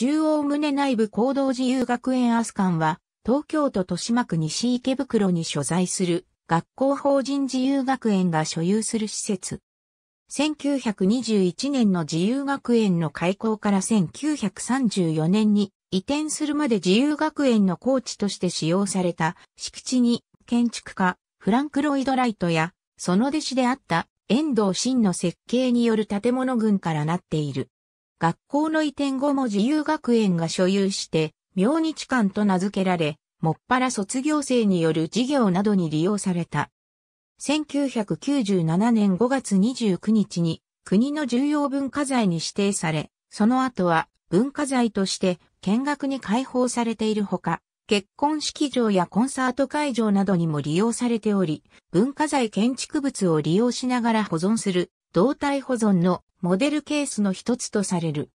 中央棟内部行動自由学園アスカンは、東京都豊島区西池袋に所在する学校法人自由学園が所有する施設。1921年の自由学園の開校から1934年に移転するまで自由学園の校地として使用された敷地に建築家フランク・ロイド・ライトやその弟子であった遠藤真の設計による建物群からなっている。学校の移転後も自由学園が所有して、明日館と名付けられ、もっぱら卒業生による事業などに利用された。1997年5月29日に国の重要文化財に指定され、その後は文化財として見学に開放されているほか、結婚式場やコンサート会場などにも利用されており、文化財建築物を利用しながら保存する動体保存のモデルケースの一つとされる。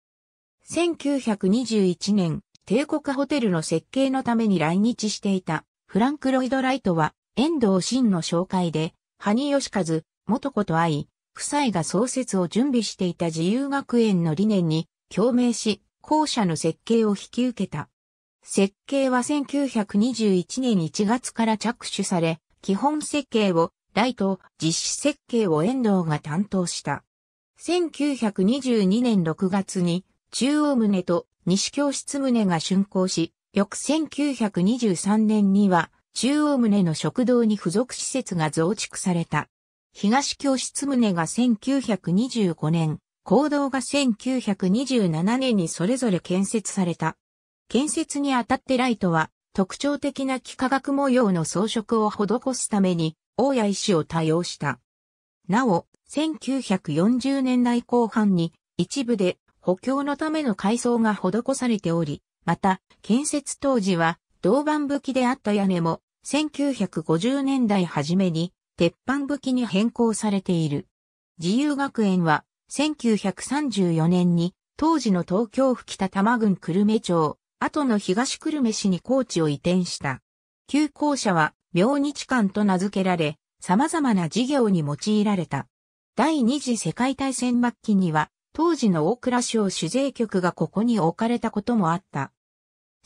1921年、帝国ホテルの設計のために来日していたフランク・ロイド・ライトは、遠藤真の紹介で、羽義和、元子と会い、夫妻が創設を準備していた自由学園の理念に共鳴し、校舎の設計を引き受けた。設計は1921年1月から着手され、基本設計をライト、実施設計を遠藤が担当した。1922年6月に中央棟と西教室棟が竣工し、翌1923年には中央棟の食堂に付属施設が増築された。東教室棟が1925年、行動が1927年にそれぞれ建設された。建設にあたってライトは特徴的な幾何学模様の装飾を施すために、大谷石を多用した。なお、1940年代後半に一部で補強のための改装が施されており、また建設当時は銅板武器であった屋根も1950年代初めに鉄板武器に変更されている。自由学園は1934年に当時の東京府北多摩郡久留米町、後の東久留米市に高地を移転した。旧校舎は明日館と名付けられ、様々な事業に用いられた。第二次世界大戦末期には、当時の大倉省主税局がここに置かれたこともあった。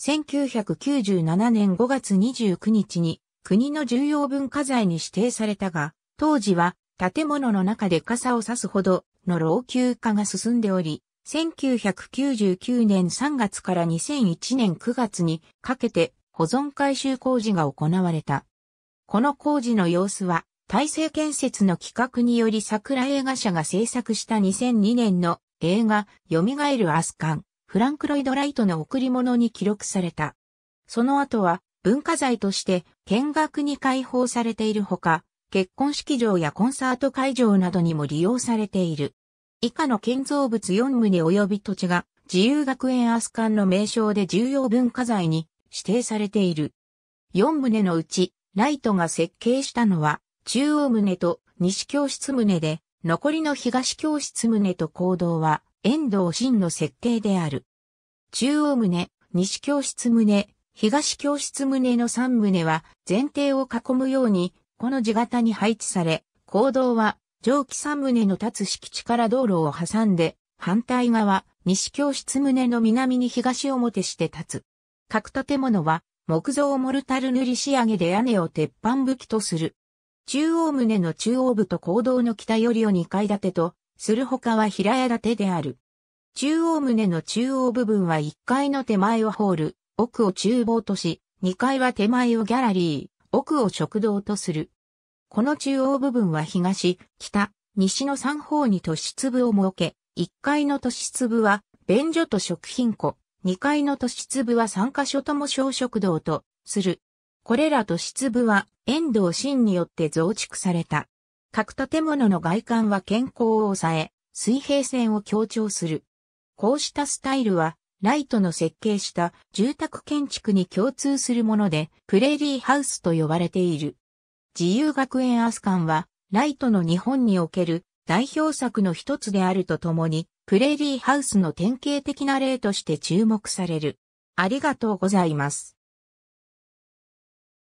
1997年5月29日に国の重要文化財に指定されたが、当時は建物の中で傘を差すほどの老朽化が進んでおり、1999年3月から2001年9月にかけて保存改修工事が行われた。この工事の様子は大成建設の企画により桜映画社が制作した2002年の映画、蘇るアスカン、フランク・ロイド・ライトの贈り物に記録された。その後は文化財として見学に開放されているほか、結婚式場やコンサート会場などにも利用されている。以下の建造物4棟及び土地が自由学園アスカンの名称で重要文化財に指定されている。4棟のうち、ライトが設計したのは、中央棟と西教室棟で、残りの東教室棟と行動は、遠藤真の設計である。中央棟、西教室棟、東教室棟の3棟は、前提を囲むように、この字型に配置され、行動は、上記3棟の立つ敷地から道路を挟んで、反対側、西教室棟の南に東表して立つ。各建物は、木造モルタル塗り仕上げで屋根を鉄板武器とする。中央棟の中央部と行動の北寄りを2階建てと、するほかは平屋建てである。中央棟の中央部分は1階の手前をホール、奥を厨房とし、2階は手前をギャラリー、奥を食堂とする。この中央部分は東、北、西の3方に都市粒を設け、1階の都市粒は便所と食品庫、2階の都市粒は3カ所とも小食堂とする。これら都市部は遠藤真によって増築された。各建物の外観は健康を抑え、水平線を強調する。こうしたスタイルは、ライトの設計した住宅建築に共通するもので、プレーリーハウスと呼ばれている。自由学園アスカンは、ライトの日本における代表作の一つであるとともに、プレーリーハウスの典型的な例として注目される。ありがとうございます。